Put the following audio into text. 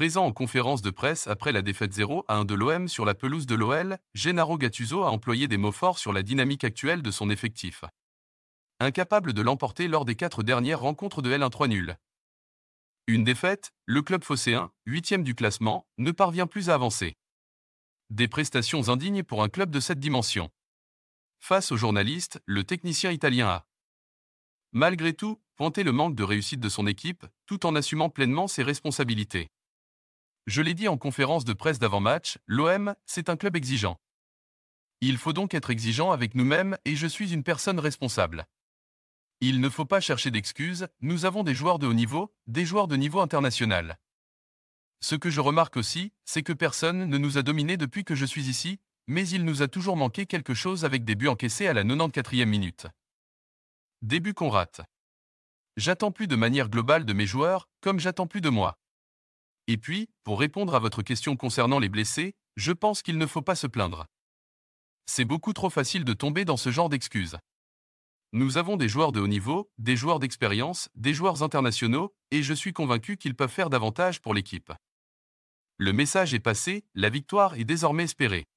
Présent en conférence de presse après la défaite 0 à 1 de l'OM sur la pelouse de l'OL, Gennaro Gattuso a employé des mots forts sur la dynamique actuelle de son effectif. Incapable de l'emporter lors des quatre dernières rencontres de L1-3 0 Une défaite, le club phocéen, huitième du classement, ne parvient plus à avancer. Des prestations indignes pour un club de cette dimension. Face aux journalistes, le technicien italien a, malgré tout, pointé le manque de réussite de son équipe, tout en assumant pleinement ses responsabilités. Je l'ai dit en conférence de presse d'avant-match, l'OM, c'est un club exigeant. Il faut donc être exigeant avec nous-mêmes et je suis une personne responsable. Il ne faut pas chercher d'excuses, nous avons des joueurs de haut niveau, des joueurs de niveau international. Ce que je remarque aussi, c'est que personne ne nous a dominés depuis que je suis ici, mais il nous a toujours manqué quelque chose avec des buts encaissés à la 94e minute. Début qu'on rate. J'attends plus de manière globale de mes joueurs, comme j'attends plus de moi. Et puis, pour répondre à votre question concernant les blessés, je pense qu'il ne faut pas se plaindre. C'est beaucoup trop facile de tomber dans ce genre d'excuses. Nous avons des joueurs de haut niveau, des joueurs d'expérience, des joueurs internationaux, et je suis convaincu qu'ils peuvent faire davantage pour l'équipe. Le message est passé, la victoire est désormais espérée.